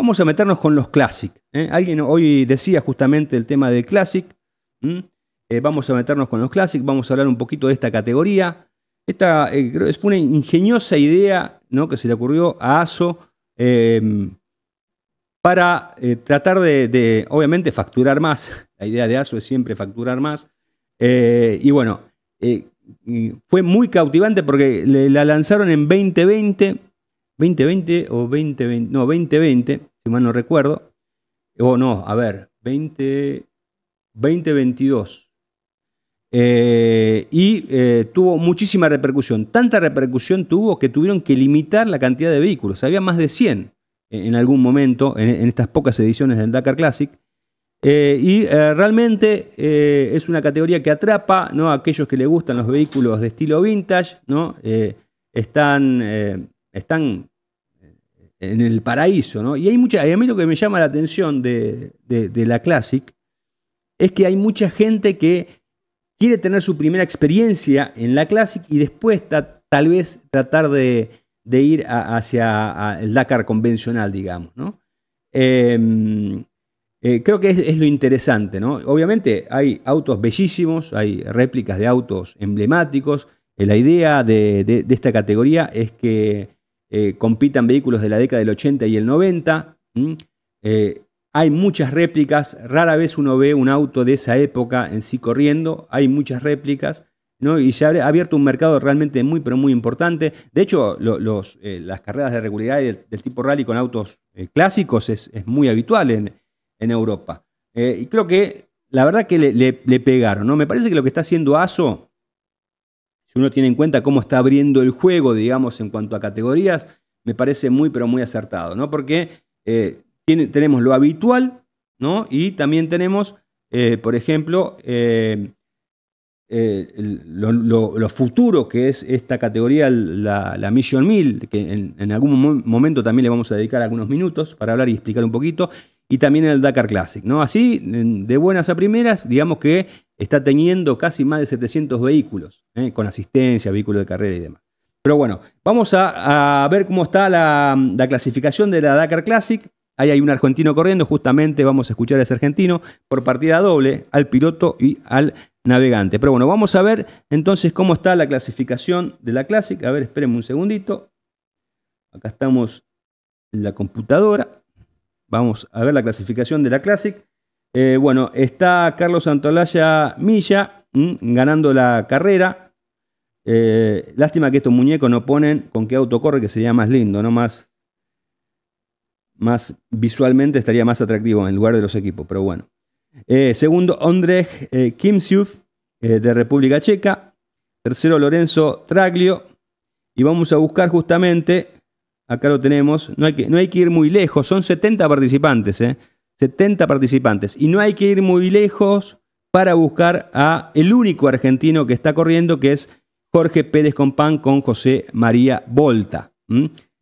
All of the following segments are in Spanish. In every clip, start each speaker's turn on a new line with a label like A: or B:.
A: Vamos a meternos con los Classic. ¿eh? Alguien hoy decía justamente el tema del Classic. Eh, vamos a meternos con los Classic, vamos a hablar un poquito de esta categoría. Esta fue eh, es una ingeniosa idea que se le ocurrió a ASO em, para tratar de, obviamente, facturar más. La idea de ASO es siempre facturar más. y bueno, fue muy cautivante porque la lanzaron en 2020. 2020 o 2020, no, 2020 si mal no recuerdo. O no, a ver, 2022. Eh, y eh, tuvo muchísima repercusión. Tanta repercusión tuvo que tuvieron que limitar la cantidad de vehículos. Había más de 100 en, algún momento, en, estas pocas ediciones del Dakar Classic. Eh, y realmente es una categoría que atrapa ¿no? a aquellos que le gustan los vehículos de estilo vintage. ¿no? están, están en el paraíso, ¿no? Y hay mucha, a mí lo que me llama la atención de, la Classic es que hay mucha gente que quiere tener su primera experiencia en la Classic y después tal vez tratar de, ir hacia el Dakar convencional, digamos, ¿no? Em, eh, creo que es, lo interesante, ¿no? Obviamente hay autos bellísimos, hay réplicas de autos emblemáticos. Eh, la idea de, esta categoría es que eh, compitan vehículos de la década del 80 y el 90. Eh, hay muchas réplicas, rara vez uno ve un auto de esa época en sí corriendo, hay muchas réplicas. ¿no? Y se ha abierto un mercado realmente muy, pero muy importante. De hecho, eh, las carreras de regularidad del, tipo rally con autos clásicos es, muy habitual en, Europa. y creo que la verdad que le, pegaron. ¿no? Me parece que lo que está haciendo ASO si uno tiene en cuenta cómo está abriendo el juego, digamos, en cuanto a categorías, me parece muy, pero muy acertado, ¿no? Porque eh, tenemos lo habitual, ¿no? Y también tenemos, eh, por ejemplo, eh, lo, futuro que es esta categoría, la, la Mission 1000, que en, algún momento también le vamos a dedicar algunos minutos para hablar y explicar un poquito y también el Dakar Classic. ¿no? Así, de buenas a primeras, digamos que está teniendo casi más de 700 vehículos, ¿eh? con asistencia, vehículos de carrera y demás. Pero bueno, vamos a, ver cómo está la, la, clasificación de la Dakar Classic. Ahí hay un argentino corriendo, justamente vamos a escuchar a ese argentino por partida doble al piloto y al navegante. Pero bueno, vamos a ver entonces cómo está la clasificación de la Classic. A ver, espérenme un segundito. Acá estamos en la computadora. Vamos a ver la clasificación de la Classic. Eh, bueno, está Carlos Antolaya Milla mm, ganando la carrera. Eh, lástima que estos muñecos no ponen con qué auto corre, que sería más lindo, ¿no? Más, más visualmente estaría más atractivo en lugar de los equipos, pero bueno. Eh, segundo, Ondrej Kimsiuf de República Checa. Tercero, Lorenzo Traglio. Y vamos a buscar justamente Acá lo tenemos. No hay que, no hay que ir muy lejos. Son 70 participantes, 70 ¿eh? participantes. Y no hay que ir muy lejos para buscar a el único argentino que está corriendo, que es Jorge Pérez Compán con José María Volta.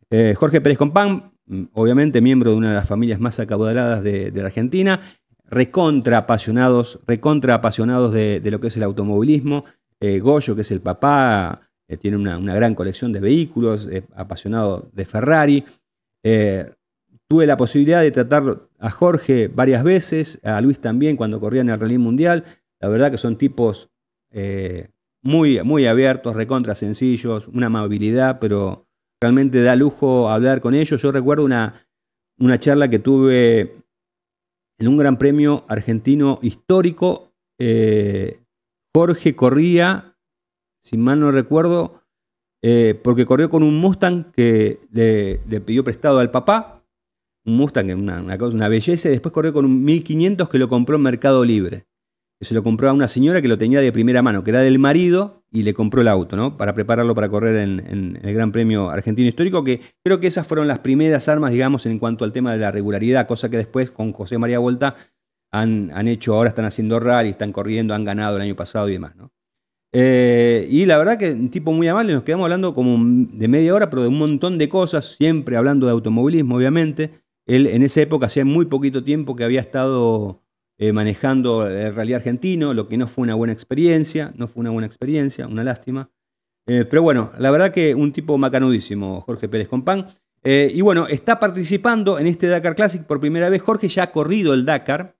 A: Eh, Jorge Pérez Compán, mm, obviamente miembro de una de las familias más acaudaladas de, la Argentina, recontra apasionados, recontra apasionados de, lo que es el automovilismo. Eh, Goyo, que es el papá, eh, tiene una, gran colección de vehículos, eh, apasionado de Ferrari. Eh, tuve la posibilidad de tratar a Jorge varias veces, a Luis también cuando corría en el Rally Mundial. La verdad que son tipos muy, muy abiertos, recontra sencillos, una amabilidad, pero realmente da lujo hablar con ellos. Yo recuerdo una, charla que tuve en un gran premio argentino histórico. Jorge corría si mal no recuerdo, eh, porque corrió con un Mustang que le, pidió prestado al papá, un Mustang, una, una, una belleza, y después corrió con un 1500 que lo compró en Mercado Libre. Que se lo compró a una señora que lo tenía de primera mano, que era del marido, y le compró el auto, ¿no? Para prepararlo para correr en, el Gran Premio Argentino Histórico, que creo que esas fueron las primeras armas, digamos, en cuanto al tema de la regularidad, cosa que después con José María Volta han, han hecho, ahora están haciendo rally, están corriendo, han ganado el año pasado y demás, ¿no? Eh, y la verdad que un tipo muy amable, nos quedamos hablando como de media hora, pero de un montón de cosas, siempre hablando de automovilismo, obviamente. Él en esa época hacía muy poquito tiempo que había estado eh, manejando eh, el rally argentino, lo que no fue una buena experiencia, no fue una buena experiencia, una lástima. pero bueno, la verdad que un tipo macanudísimo, Jorge Pérez Compán. y bueno, está participando en este Dakar Classic por primera vez. Jorge ya ha corrido el Dakar.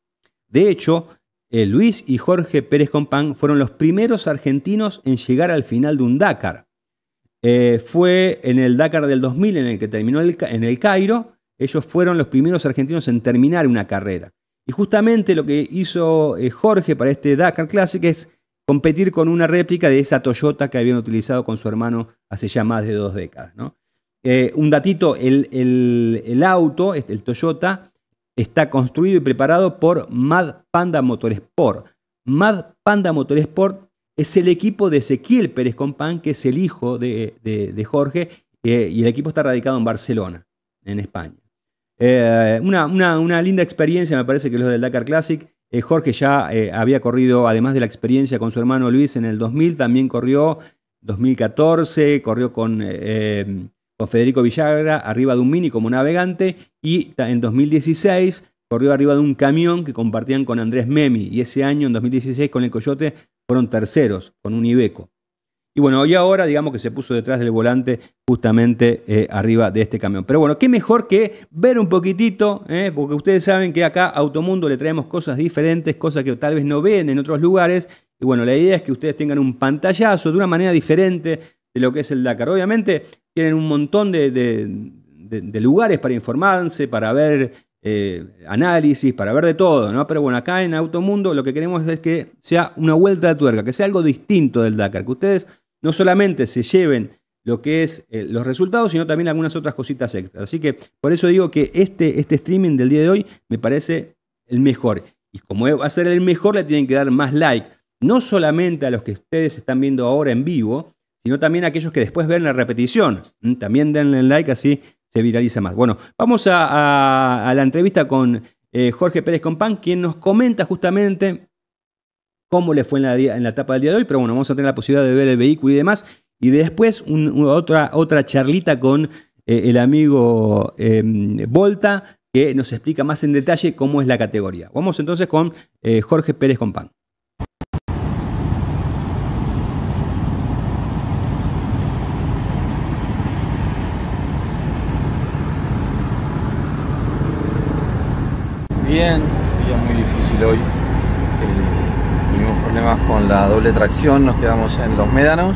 A: De hecho, eh, Luis y Jorge Pérez Compán fueron los primeros argentinos en llegar al final de un Dakar. Eh, fue en el Dakar del 2000 en el que terminó en el Cairo. Ellos fueron los primeros argentinos en terminar una carrera. Y justamente lo que hizo eh, Jorge para este Dakar Classic es competir con una réplica de esa Toyota que habían utilizado con su hermano hace ya más de dos décadas. un datito, el, auto, este, el Toyota, Está construido y preparado por Mad Panda Motorsport. Mad Panda Motorsport es el equipo de Ezequiel Pérez Compan, que es el hijo de, Jorge, eh, y el equipo está radicado en Barcelona, en España. Eh, una, linda experiencia, me parece que lo del Dakar Classic. Eh, Jorge ya había corrido, además de la experiencia con su hermano Luis en el 2000, también corrió 2014, corrió con con Federico Villagra arriba de un mini como navegante y en 2016 corrió arriba de un camión que compartían con Andrés Memi y ese año, en 2016, con el Coyote fueron terceros, con un Ibeco. Y bueno, hoy ahora digamos que se puso detrás del volante justamente eh, arriba de este camión. Pero bueno, qué mejor que ver un poquitito, eh, porque ustedes saben que acá a Automundo le traemos cosas diferentes, cosas que tal vez no ven en otros lugares. Y bueno, la idea es que ustedes tengan un pantallazo de una manera diferente de lo que es el Dakar. Obviamente tienen un montón de, lugares para informarse, para ver eh, análisis, para ver de todo, ¿no? Pero bueno, acá en Automundo lo que queremos es que sea una vuelta de tuerca, que sea algo distinto del Dakar, que ustedes no solamente se lleven lo que es eh, los resultados, sino también algunas otras cositas extras. Así que por eso digo que este, este streaming del día de hoy me parece el mejor. Y como va a ser el mejor, le tienen que dar más like. No solamente a los que ustedes están viendo ahora en vivo, sino también aquellos que después ven la repetición. Mm, también denle like, así se viraliza más. Bueno, vamos a, la entrevista con eh, Jorge Pérez Compán, quien nos comenta justamente cómo le fue en la, en la etapa del día de hoy, pero bueno, vamos a tener la posibilidad de ver el vehículo y demás. Y después otra, otra charlita con eh, el amigo em, Volta, que nos explica más en detalle cómo es la categoría. Vamos entonces con eh, Jorge Pérez Compán.
B: bien, día muy difícil hoy. Eh, tuvimos problemas con la doble tracción, nos quedamos en los médanos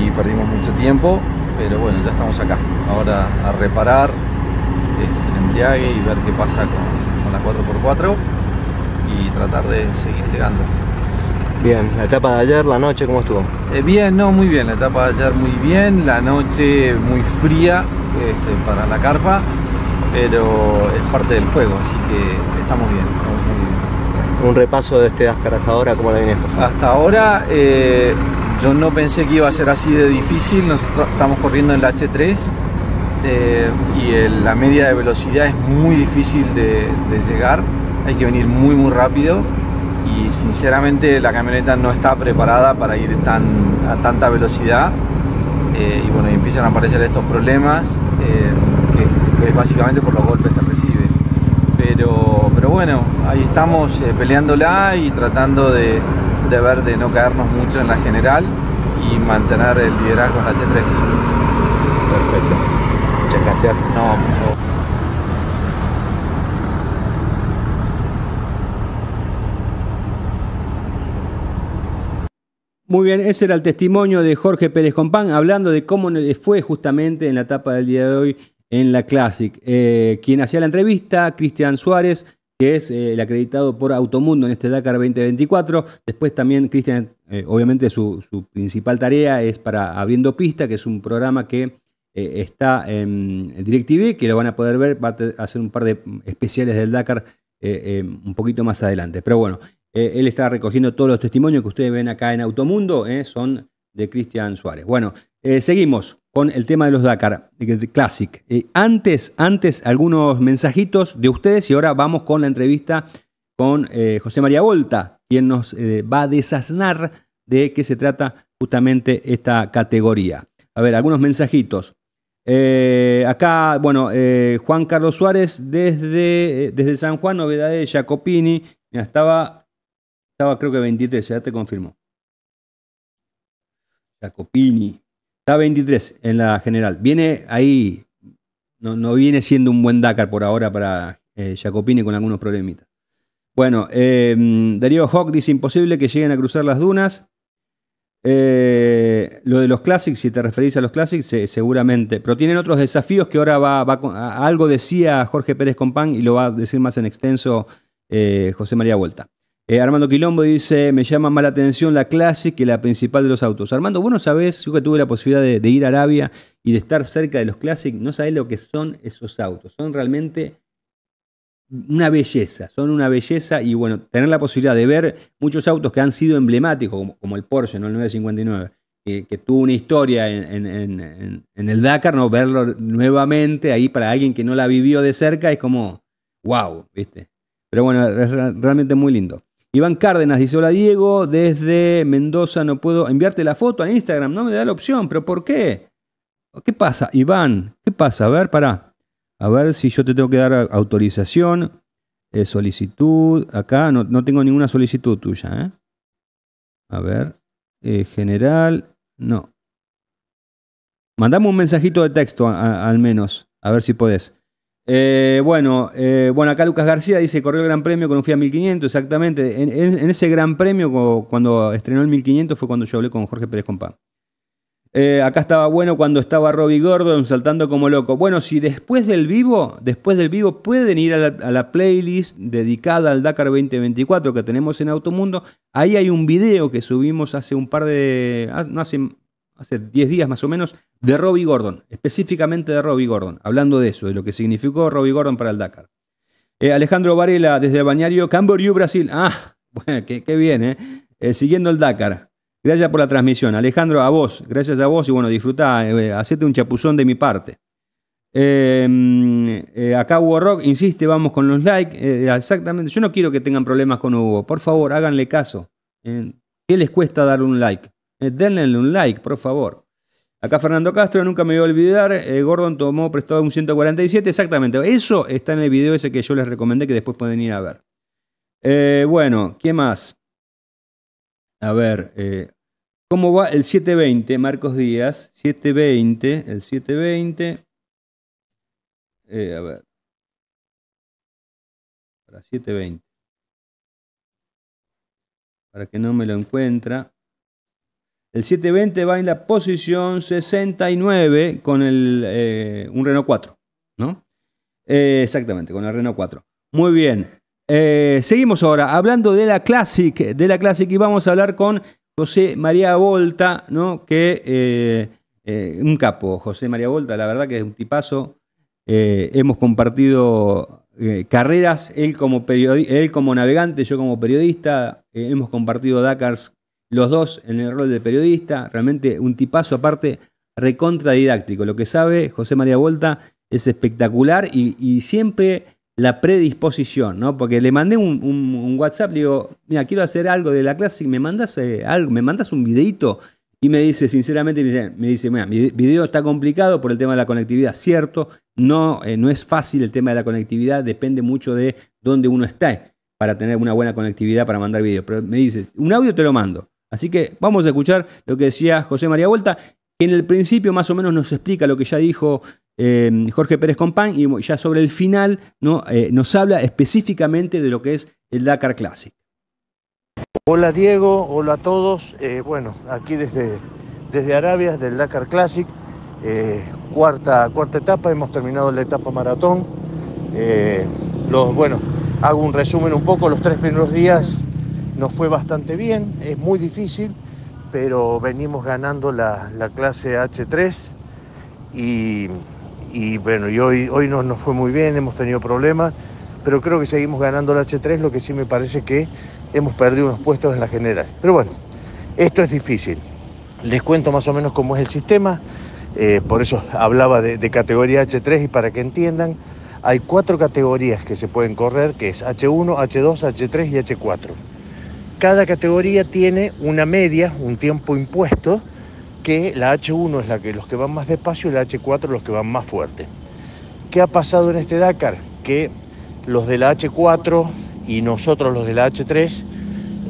B: y perdimos mucho tiempo, pero bueno, ya estamos acá. Ahora a reparar este, el embriague y ver qué pasa con, la 4x4 y tratar de seguir llegando. Bien, la etapa de ayer, la noche, ¿cómo estuvo? Eh, bien, no, muy bien, la etapa de ayer muy bien, la noche muy fría este, para la carpa pero es parte del juego, así que estamos bien. muy bien. Un repaso de este Ascar hasta ahora, ¿cómo la vienes pasando? Hasta ahora eh, yo no pensé que iba a ser así de difícil, nosotros estamos corriendo en la H3 eh, y la media de velocidad es muy difícil de, llegar, hay que venir muy muy rápido y sinceramente la camioneta no está preparada para ir tan, a tanta velocidad eh, y bueno, empiezan a aparecer estos problemas que eh, básicamente por los golpes que recibe. Pero, pero bueno, ahí estamos eh, peleándola y tratando de, de, ver de no caernos mucho en la general y mantener el liderazgo en la H3. Perfecto. Muchas gracias.
A: No, Muy bien, ese era el testimonio de Jorge Pérez Compán hablando de cómo fue justamente en la etapa del día de hoy en la Classic. Eh, quien hacía la entrevista, Cristian Suárez, que es eh, el acreditado por Automundo en este Dakar 2024. Después también Cristian, eh, obviamente su, principal tarea es para Abriendo Pista, que es un programa que está en DirecTV, que lo van a poder ver, va a hacer un par de especiales del Dakar un poquito más adelante. Pero bueno, él está recogiendo todos los testimonios que ustedes ven acá en Automundo, son de Cristian Suárez. Bueno, eh, seguimos con el tema de los Dakar Classic. Eh, antes, antes, algunos mensajitos de ustedes y ahora vamos con la entrevista con eh, José María Volta, quien nos va a desasnar de qué se trata justamente esta categoría. A ver, algunos mensajitos. acá, bueno, Juan Carlos Suárez desde, desde San Juan, novedades de Jacopini. estaba, estaba creo que 23, ya te confirmó. Jacopini. Está 23 en la general. Viene ahí, no, viene siendo un buen Dakar por ahora para eh, Jacopini con algunos problemitas. Bueno, em, Darío Hawk dice imposible que lleguen a cruzar las dunas. Eh, lo de los Classics, si te referís a los Classics, seguramente. Pero tienen otros desafíos que ahora va, va algo decía Jorge Pérez Compán y lo va a decir más en extenso eh, José María Vuelta. Eh, Armando Quilombo dice, me llama más la atención la clase que la principal de los autos. Armando, vos no sabés, yo que tuve la posibilidad de, ir a Arabia y de estar cerca de los Classic, no sabés lo que son esos autos. Son realmente una belleza, son una belleza y bueno, tener la posibilidad de ver muchos autos que han sido emblemáticos, como, el Porsche, ¿no? el 959, que tuvo una historia en, en, el Dakar, ¿no? verlo nuevamente ahí para alguien que no la vivió de cerca es como, wow, ¿viste? Pero bueno, es realmente muy lindo. Iván Cárdenas dice, hola Diego, desde Mendoza no puedo enviarte la foto a Instagram, no me da la opción, pero ¿por qué? ¿Qué pasa, Iván? ¿Qué pasa? A ver, pará. A ver si yo te tengo que dar autorización, eh, solicitud. Acá no, tengo ninguna solicitud tuya. ¿eh? A ver, eh, general, no. Mandame un mensajito de texto al menos, a ver si podés. Eh, bueno, eh, bueno, acá Lucas García dice, corrió el Gran Premio con un Fiat 1500, exactamente. En, ese Gran Premio, cuando estrenó el 1500, fue cuando yo hablé con Jorge Pérez Compán. Eh, acá estaba bueno cuando estaba Robbie Gordon saltando como loco. Bueno, si después del vivo, después del vivo pueden ir a la, a la, playlist dedicada al Dakar 2024 que tenemos en Automundo. Ahí hay un video que subimos hace un par de, ah, no hace hace 10 días más o menos, de Robbie Gordon, específicamente de Robbie Gordon, hablando de eso, de lo que significó Robbie Gordon para el Dakar. Eh, Alejandro Varela, desde el bañario Camboriú, Brasil. Ah, qué, bien, ¿eh? eh. Siguiendo el Dakar. Gracias por la transmisión. Alejandro, a vos. Gracias a vos y bueno, disfrutá. Eh, hacete un chapuzón de mi parte. Em, acá Hugo Rock insiste, vamos con los likes. exactamente. Yo no quiero que tengan problemas con Hugo. Por favor, háganle caso. ¿Qué les cuesta dar un like? Eh, denle un like, por favor. Acá Fernando Castro, nunca me voy a olvidar, eh, Gordon tomó prestado un 147, exactamente. Eso está en el video ese que yo les recomendé que después pueden ir a ver. Eh, bueno, ¿qué más? A ver, ¿cómo va el 720, Marcos Díaz? 720, el 720. a ver. Para 720. Para que no me lo encuentra. El 720 va en la posición 69 con el, eh, un Renault 4, ¿no? Eh, exactamente, con el Renault 4. Muy bien. Eh, seguimos ahora hablando de la Classic, de la Classic y vamos a hablar con José María Volta, ¿no? Que un capo, José María Volta, la verdad que es un tipazo. hemos compartido carreras, él como, él como navegante, yo como periodista, hemos compartido Dakars los dos en el rol de periodista, realmente un tipazo aparte, didáctico, Lo que sabe José María Volta es espectacular y, siempre la predisposición, ¿no? Porque le mandé un, WhatsApp, le digo, mira, quiero hacer algo de la clase, me mandas eh, algo, me mandas un videito. Y me dice, sinceramente, me dice, mira, mi video está complicado por el tema de la conectividad. Cierto, no, eh, no es fácil el tema de la conectividad, depende mucho de dónde uno está para tener una buena conectividad para mandar video. Pero me dice, un audio te lo mando. Así que vamos a escuchar lo que decía José María Vuelta, que en el principio más o menos nos explica lo que ya dijo eh, Jorge Pérez Compán y ya sobre el final eh, nos habla específicamente de lo que es el Dakar
C: Classic. Hola Diego, hola a todos. Eh, bueno, aquí desde, desde Arabia, del Dakar Classic, cuarta, cuarta etapa, hemos terminado la etapa maratón. los, bueno, hago un resumen un poco, los tres primeros días nos fue bastante bien, es muy difícil, pero venimos ganando la, clase H3 y, bueno, y hoy, hoy nos, fue muy bien, hemos tenido problemas, pero creo que seguimos ganando la H3, lo que sí me parece que hemos perdido unos puestos en la general. Pero bueno, esto es difícil. Les cuento más o menos cómo es el sistema, eh, por eso hablaba de, de categoría H3 y para que entiendan, hay cuatro categorías que se pueden correr, que es H1, H2, H3 y H4. Cada categoría tiene una media, un tiempo impuesto, que la H1 es la que los que van más despacio y la H4 los que van más fuerte. ¿Qué ha pasado en este Dakar? Que los de la H4 y nosotros los de la H3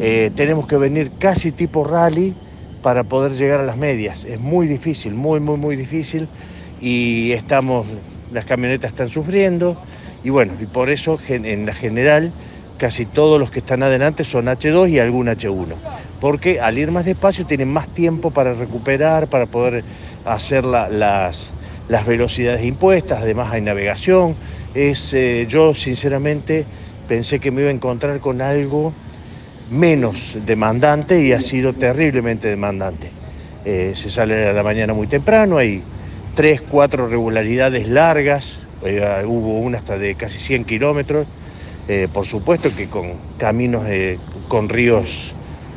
C: eh, tenemos que venir casi tipo rally para poder llegar a las medias. Es muy difícil, muy, muy, muy difícil y estamos, las camionetas están sufriendo y bueno, y por eso en la general casi todos los que están adelante son H2 y algún H1, porque al ir más despacio tienen más tiempo para recuperar, para poder hacer las, velocidades impuestas, además hay navegación. Es, eh, yo sinceramente pensé que me iba a encontrar con algo menos demandante y ha sido terriblemente demandante. Eh, se sale a la mañana muy temprano, hay tres, cuatro regularidades largas, eh, hubo una hasta de casi 100 kilómetros eh, por supuesto que con caminos, con ríos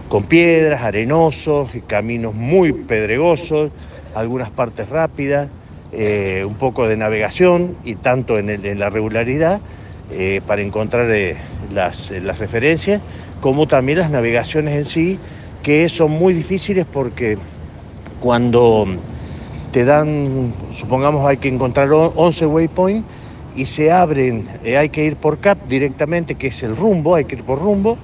C: con piedras, arenosos, caminos muy pedregosos, algunas partes rápidas, eh, un poco de navegación y tanto en, la regularidad eh, para encontrar las, las, referencias, como también las navegaciones en sí, que son muy difíciles porque cuando te dan, supongamos hay que encontrar 11 waypoints, y se abren, eh, hay que ir por CAP directamente, que es el rumbo, hay que ir por rumbo,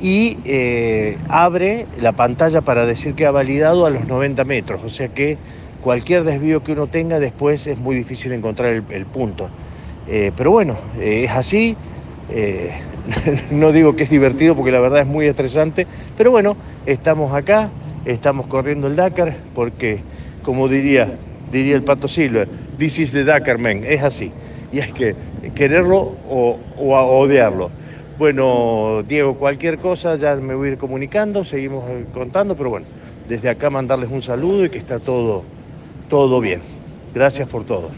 C: y eh, abre la pantalla para decir que ha validado a los 90 metros, o sea que cualquier desvío que uno tenga después es muy difícil encontrar el, punto. Eh, pero bueno, es así, no digo que es divertido porque la verdad es muy estresante, pero bueno, estamos acá, estamos corriendo el Dakar porque, como diría, diría el Pato Silva, this is the Dakar, man, es así y hay que quererlo o, odiarlo. Bueno, Diego, cualquier cosa ya me voy a ir comunicando, seguimos contando, pero bueno, desde acá mandarles un saludo y que está todo, todo bien. Gracias por todo.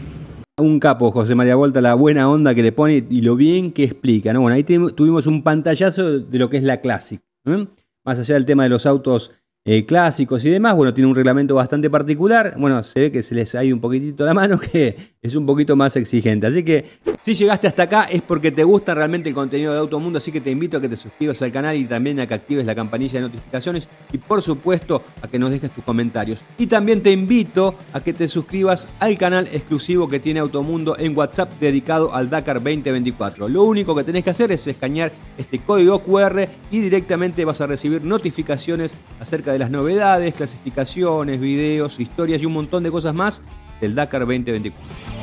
A: Un capo, José María Volta, la buena onda que le pone y lo bien que explica. ¿no? Bueno, ahí tuvimos un pantallazo de lo que es la clásica. ¿eh? Más allá del tema de los autos eh, clásicos y demás. Bueno, tiene un reglamento bastante particular. Bueno, se ve que se les ha ido un poquitito la mano, que es un poquito más exigente. Así que si llegaste hasta acá es porque te gusta realmente el contenido de Automundo, así que te invito a que te suscribas al canal y también a que actives la campanilla de notificaciones y por supuesto a que nos dejes tus comentarios. Y también te invito a que te suscribas al canal exclusivo que tiene Automundo en WhatsApp dedicado al Dakar 2024. Lo único que tenés que hacer es escanear este código QR y directamente vas a recibir notificaciones acerca de las novedades, clasificaciones, videos, historias y un montón de cosas más del Dakar 2024.